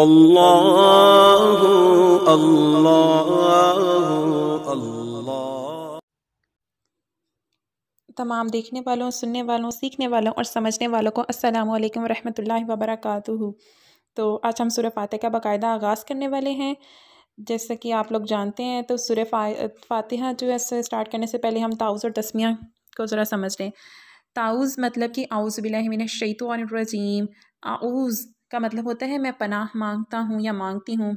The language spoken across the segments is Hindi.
अल्लाह अल्लाह तमाम देखने वालों सुनने वालों सीखने वालों और समझने वालों को अस्सलाम वालेकुम रहमतुल्लाहि व तो आज हम सूर्य फातह का बाकायदा आगाज़ करने वाले हैं जैसा कि आप लोग जानते हैं तो सूर्य फातिहा जो है स्टार्ट करने से पहले हम ताउज़ और तस्मिया को ज़रा समझ लें ताउज़ मतलब कि आउज़ शैतानिर रजीम आउज़ का मतलब होता है मैं पनाह मांगता हूँ या मांगती हूँ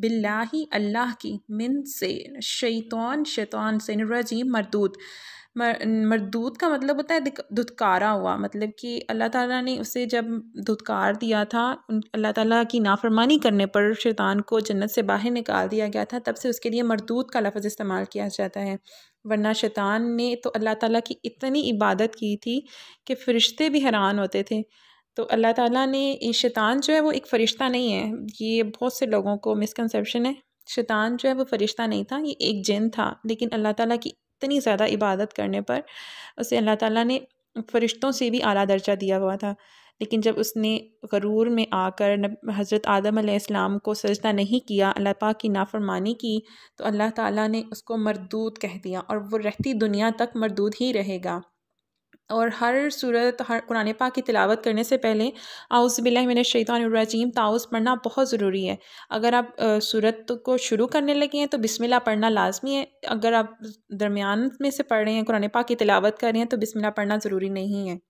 बिल्ला अल्लाह की मिन से शैतान शैतान से नजीम मरदूत मर, मरदूत का मतलब होता है धुतकारा हुआ मतलब कि अल्लाह ताला ने उसे जब धुतकार दिया था अल्लाह ताला की नाफरमानी करने पर शैतान को जन्नत से बाहर निकाल दिया गया था तब से उसके लिए मरदूत का लफ्ज़ इस्तेमाल किया जाता है वरना शैतान ने तो अल्लाह ताला की इतनी इबादत की थी कि फ़रिश्ते भी हैरान होते थे तो अल्लाह ताला ने शैतान जो है वो एक फ़रिश्ता नहीं है ये बहुत से लोगों को मिसकनसप्शन है शैतान जो है वो फ़रिश्ता नहीं था ये एक जिन था लेकिन अल्लाह ताला की इतनी ज़्यादा इबादत करने पर उसे अल्लाह ताला ने फ़रिश्तों से भी आला दर्जा दिया हुआ था लेकिन जब उसने गरूर में आकर हज़रत आदम आसमाम को सजदा नहीं किया अल्लाह पाक की नाफरमानी की तो अल्लाह ताला ने उसको मरदूद कह दिया और वो रहती दुनिया तक मरदूद ही रहेगा और हर सूरत हर कुरान पा की तिलावत करने से पहले आउस आउज़बिल्लाशैतरजीम ताउस पढ़ना बहुत ज़रूरी है अगर आप सूरत को शुरू करने लगे हैं तो बिसमिल्ला पढ़ना लाजमी है अगर आप दरमियान में से पढ़ रहे हैं कुरान पा की तिलावत कर रहे हैं तो बिसमिल्ला पढ़ना ज़रूरी नहीं है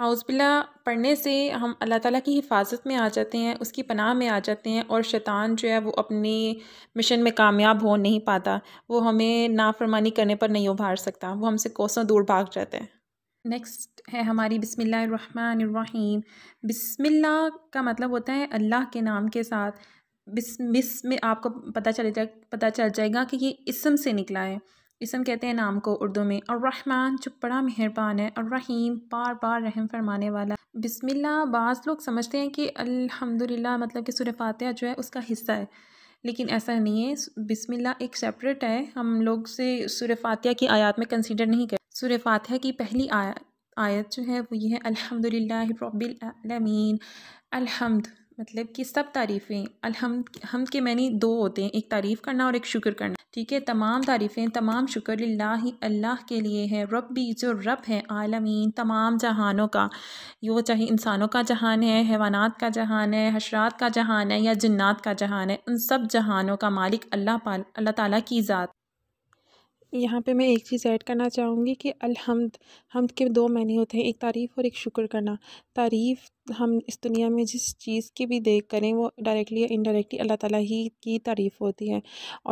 हाउसबिल्ला पढ़ने से हम अल्लाह ताला की हिफाजत में आ जाते हैं उसकी पनाह में आ जाते हैं और शैतान जो है वो अपने मिशन में कामयाब हो नहीं पाता वो हमें नाफरमानी करने पर नहीं उभार सकता वो हमसे कोसों दूर भाग जाता है नेक्स्ट है हमारी बिसमीम बिसमिल्ला का मतलब होता है अल्लाह के नाम के साथ बिस मिस में आपको पता चले जा पता चल जाएगा कि ये इसम से निकला है इसम कहते हैं नाम को उर्दू में और रहमान जो बड़ा मेहरबान है और रहीम बार बार रहम फरमाने वाला बिस्मिल्लाह बाज़ लोग समझते हैं कि अल्हम्दुलिल्लाह मतलब कि सूर्य फातह जो है उसका हिस्सा है लेकिन ऐसा नहीं है बिस्मिल्लाह एक सेपरेट है हम लोग से सूर्य फातह की आयत में कंसिडर नहीं करें सूर्य फातह की पहली आयत आयत जो है वो ये है अल्हम्दुलिल्लाह रब्बिल आलमीन अल्हम्द मतलब कि सब तारीफ़ें अलहमद हम के मैंने दो होते हैं एक तारीफ़ करना और एक शुक्र करना ठीक है तमाम तारीफ़ें तमाम शुक्र अल्लाह के लिए है भी जो रब है आलमीन तमाम जहानों का यो चाहे इंसानों का जहान है हैवानात का जहान है हशरात का जहान है या जन्नात का जहान है उन सब जहानों का मालिक अल्लाह पाल अल्लाह ताली की ज़ात यहाँ पे मैं एक चीज़ ऐड करना चाहूँगी कि अलहमद हमद के दो मैनी होते हैं एक तारीफ़ और एक शुक्र करना तारीफ़ हम इस दुनिया में जिस चीज़ की भी देख करें वो डायरेक्टली या इनडायरेक्टली अल्लाह ताला ही की तारीफ़ होती है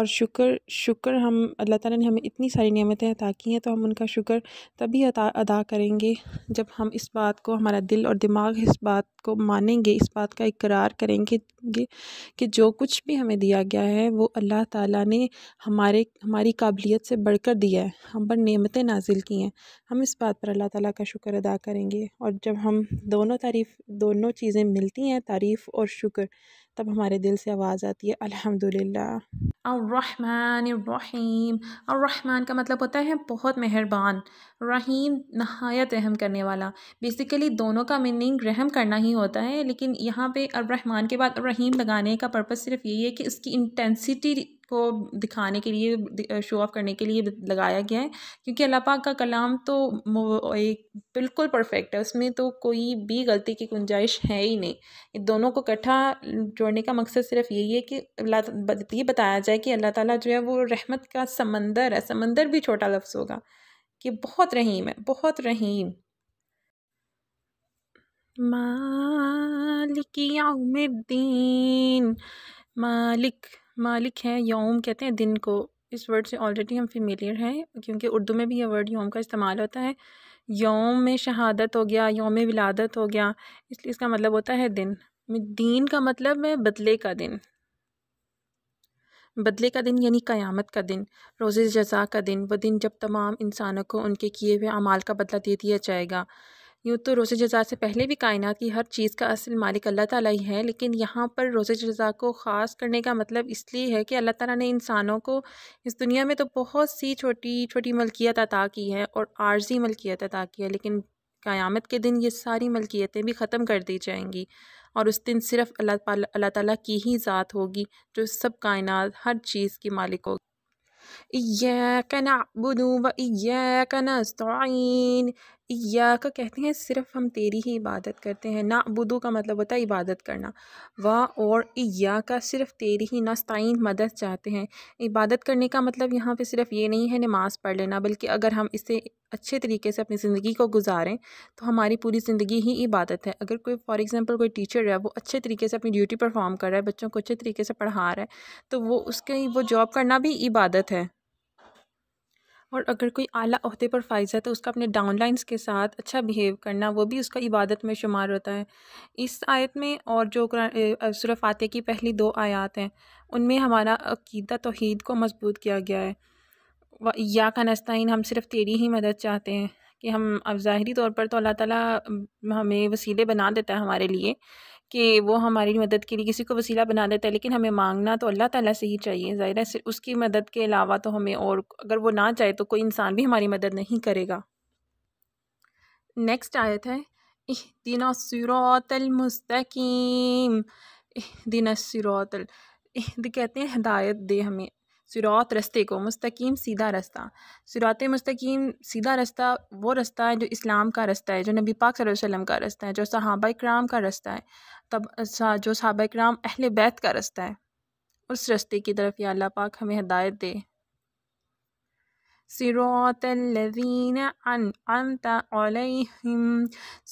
और शुक्र शुक्र हम अल्लाह ताला ने हमें इतनी सारी नियमतें अदा की हैं तो हम उनका शुक्र तभी अदा अदा करेंगे जब हम इस बात को हमारा दिल और दिमाग इस बात को मानेंगे इस बात का इकरार करेंगे कि जो कुछ भी हमें दिया गया है वो अल्लाह ताला ने हमारे हमारी काबिलियत से कर दिया है हम पर नियमतें नाजिल की हैं हम इस बात पर अल्लाह ताला का शुक्र अदा करेंगे और जब हम दोनों तारीफ़ दोनों चीज़ें मिलती हैं तारीफ़ और शुक्र तब हमारे दिल से आवाज़ आती है अल्हम्दुलिल्लाह अर्रहमान रहीम रहमान का मतलब होता है बहुत मेहरबान रहीम नहायत रहम करने वाला बेसिकली दोनों का मीनिंग रहम करना ही होता है लेकिन यहाँ पे अर्रहमान के बाद रहीम लगाने का पर्पज़ सिर्फ यही है कि उसकी इंटेंसिटी को दिखाने के लिए शो ऑफ करने के लिए लगाया गया है क्योंकि अल्लाह पाक का कलाम तो एक बिल्कुल परफेक्ट है उसमें तो कोई भी गलती की गुंजाइश है ही नहीं इन दोनों को इकट्ठा जोड़ने का मकसद सिर्फ यही है कि अल्लाह ये बताया जाए कि अल्लाह ताला जो है वो रहमत का समंदर है समंदर भी छोटा लफ्ज़ होगा कि बहुत रहीम है बहुत रहीम मालिक याउमिद्दीन मालिक मालिक हैं योम कहते हैं दिन को इस वर्ड से ऑलरेडी हम फेमिलियर हैं क्योंकि उर्दू में भी यह वर्ड योम का इस्तेमाल होता है योम में शहादत हो गया योम विलादत हो गया इसलिए इसका मतलब होता है दिन दीन का मतलब है बदले का दिन बदले का दिन यानी क़यामत का दिन रोज़ जजा का दिन वह दिन जब तमाम इंसानों को उनके किए हुए अमाल का बदला दे दिया जाएगा यूँ तो रोज़ जजा से पहले भी कायनात की हर चीज़ का असल मालिक अल्लाह ताला ही है लेकिन यहाँ पर रोज़ जजा को ख़ास करने का मतलब इसलिए है कि अल्लाह ताला ने इंसानों को इस दुनिया में तो बहुत सी छोटी छोटी मलकियत अदा की है और आर्जी मलकियत अदा की है लेकिन क़यामत के दिन ये सारी मलकियतें भी ख़त्म कर दी जाएंगी और उस दिन सिर्फ़ अल्लाह अल्लाह ताली की ही ज़ात होगी जो सब कायन हर चीज़ की मालिक होगी कना नअबुदु व इय्याक या का कहते हैं सिर्फ हम तेरी ही इबादत करते हैं ना बुदू का मतलब होता है इबादत करना वाह और या का सिर्फ तेरी ही नास्ताइन मदद चाहते हैं इबादत करने का मतलब यहाँ पे सिर्फ ये नहीं है नमाज़ पढ़ लेना बल्कि अगर हम इसे अच्छे तरीके से अपनी ज़िंदगी को गुजारें तो हमारी पूरी ज़िंदगी ही इबादत है अगर कोई फॉर एग्ज़ाम्पल कोई टीचर है वो अच्छे तरीके से अपनी ड्यूटी परफॉर्म कर रहा है बच्चों को अच्छे तरीके से पढ़ा रहा है तो वो उसके वो जॉब करना भी इबादत है और अगर कोई आला अहदे पर फाइज है तो उसका अपने डाउनलाइंस के साथ अच्छा बिहेव करना वो भी उसका इबादत में शुमार होता है इस आयत में और जो सुरह फातह की पहली दो आयात हैं उनमें हमारा अकीदा तोहद को मजबूत किया गया है या का नस्ताइन हम सिर्फ तेरी ही मदद चाहते हैं कि हम अब ज़ाहरी तौर पर तो अल्लाह ताला हमें वसीले बना देता है हमारे लिए कि वो हमारी मदद के लिए किसी को वसीला बना देता है लेकिन हमें मांगना तो अल्लाह ताला से ही चाहिए ज़ाहिर है उसकी मदद के अलावा तो हमें और अगर वो ना चाहे तो कोई इंसान भी हमारी मदद नहीं करेगा नेक्स्ट आयत है दिन मुस्तकीम दिन सुरोतल कहते हैं हदायत दे हमें सिरात रस्ते को मुस्तकीम सीधा रास्ता सिरात मुस्तकीम सीधा रास्ता वो रास्ता है जो इस्लाम का रास्ता है जो नबी पाक वसल्लम का रास्ता है जो सहाबा कराम का रास्ता है तब जो सहाबा कराम अहल बैत का रास्ता है उस रास्ते की तरफ या अल्लाह पाक हमें हदायत दे सिरातल्लज़ीन अन अनतम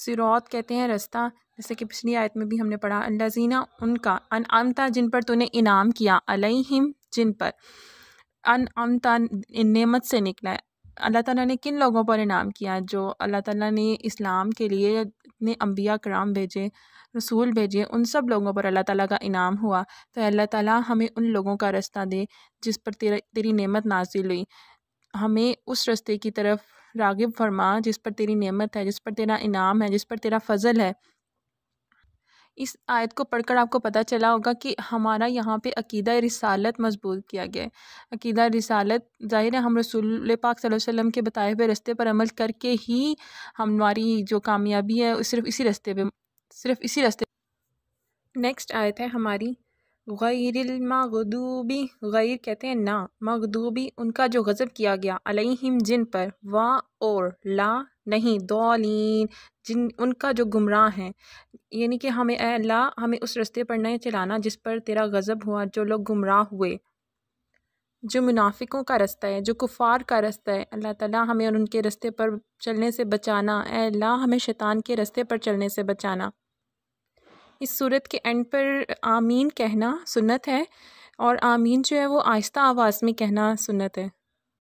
सिरात कहते हैं रास्ता जैसे कि पिछली आयत में भी हमने पढ़ा अल्लाजीना उनका अन अमता जिन पर तूने इनाम किया अलैहिम जिन पर अन इन नेमत से निकला है अल्लाह ताला ने किन लोगों पर इनाम किया जो अल्लाह ताला ने इस्लाम के लिए इतने अम्बिया कराम भेजे रसूल भेजे उन सब लोगों पर अल्लाह ताला का इनाम हुआ तो अल्लाह ताला हमें उन लोगों का रास्ता दे जिस पर तेरा तेरी नेमत नाजिल हुई हमें उस रास्ते की तरफ रागिब फरमा जिस पर तेरी नेमत है जिस पर तेरा इनाम है जिस पर तेरा फजल है इस आयत को पढ़कर आपको पता चला होगा कि हमारा यहाँ पे अकीदा रिसालत मजबूत किया गया है अकीदा रिसालत ज़ाहिर है हम रसूल पाक वसल्लम के बताए हुए रस्ते पर अमल करके ही हमारी जो कामयाबी है सिर्फ इसी रस्ते पे सिर्फ इसी रास्ते नेक्स्ट आयत है हमारी मगदूबी गैर कहते हैं ना मगदूबी उनका जो गज़ब किया गया अलहिम जिन पर वा और ला नहीं दौलीन जिन उनका जो गुमराह हैं यानी कि हमें ला हमें उस रस्ते पर नहीं चलाना जिस पर तेरा गज़ब हुआ जो लोग गुमराह हुए जो मुनाफिकों का रास्ता है जो कुफार का रास्ता है अल्लाह ताला हमें उनके रास्ते पर चलने से बचाना ए ला हमें शैतान के रास्ते पर चलने से बचाना इस सूरत के एंड पर आमीन कहना सुन्नत है और आमीन जो है वो आहिस्ता आवाज़ में कहना सुन्नत है